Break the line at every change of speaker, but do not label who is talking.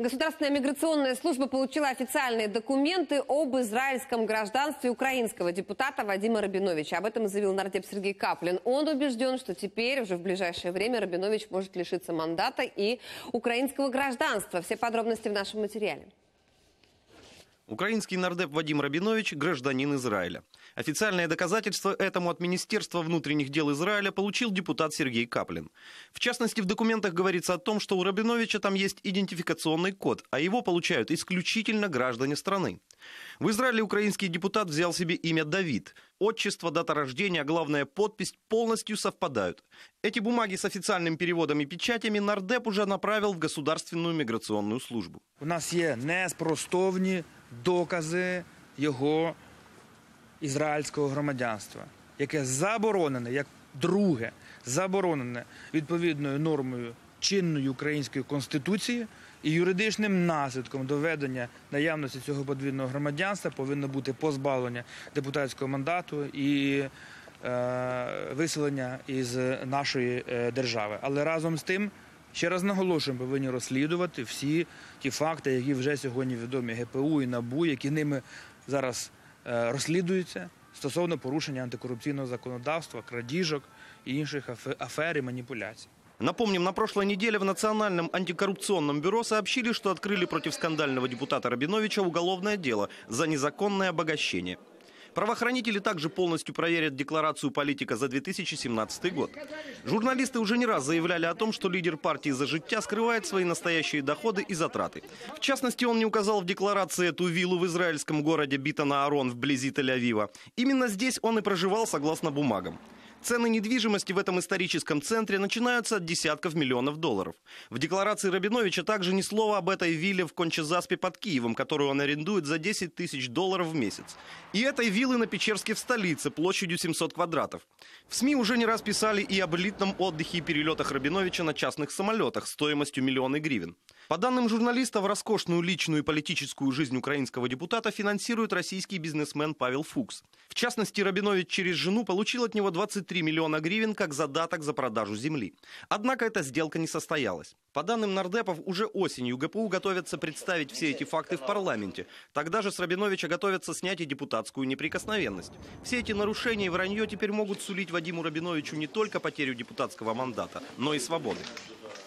Государственная миграционная служба получила официальные документы об израильском гражданстве украинского депутата Вадима Рабиновича. Об этом заявил нардеп Сергей Каплин. Он убежден, что теперь, уже в ближайшее время, Рабинович может лишиться мандата и украинского гражданства. Все подробности в нашем материале.
Украинский нардеп Вадим Рабинович – гражданин Израиля. Официальное доказательство этому от Министерства внутренних дел Израиля получил депутат Сергей Каплин. В частности, в документах говорится о том, что у Рабиновича там есть идентификационный код, а его получают исключительно граждане страны. В Израиле украинский депутат взял себе имя Давид. Отчество, дата рождения, главная подпись полностью совпадают. Эти бумаги с официальным переводом и печатями Нардеп уже направил в Государственную миграционную
службу. У нас есть неспростовні доказы его израильского гражданства, которое заборонено, как друге, заборонено, відповідною нормою чинної української конституції, і юридичним наслідком доведення наявності цього подвійного громадянства повинно бути позбавлення депутатського мандату і е, виселення із нашої е, держави. Але разом з тим. Ще раз наголошуємо, повинні розслідувати всі ті факти, які вже сьогодні відомі ГПУ і НАБУ, які ними зараз е, розслідуються стосовно порушення антикорупційного законодавства, крадіжок і інших афер і маніпуляцій. Напомним, на прошлой неделе в Национальном антикоррупционном бюро сообщили, что
открыли против скандального депутата Рабиновича уголовное дело за незаконное обогащение. Правоохранители также полностью проверят декларацию политика за 2017 год. Журналисты уже не раз заявляли о том, что лидер партии «За життя» скрывает свои настоящие доходы и затраты. В частности, он не указал в декларации эту виллу в израильском городе Битана-Арон вблизи Тель-Авива. Именно здесь он и проживал согласно бумагам. Цены недвижимости в этом историческом центре начинаются от десятков миллионов долларов. В декларации Рабиновича также ни слова об этой вилле в Кончезаспе под Киевом, которую он арендует за 10 тысяч долларов в месяц. И этой виллы на Печерске в столице площадью 700 квадратов. В СМИ уже не раз писали и об элитном отдыхе и перелетах Рабиновича на частных самолетах стоимостью миллионы гривен. По данным журналистов, роскошную личную и политическую жизнь украинского депутата финансирует российский бизнесмен Павел Фукс. В частности, Рабинович через жену получил от него 23 миллиона гривен как задаток за продажу земли. Однако эта сделка не состоялась. По данным нардепов, уже осенью ГПУ готовятся представить все эти факты в парламенте. Тогда же с Рабиновича готовятся снять и депутатскую неприкосновенность. Все эти нарушения и вранье теперь могут сулить Вадиму Рабиновичу не только потерю депутатского мандата, но и свободы.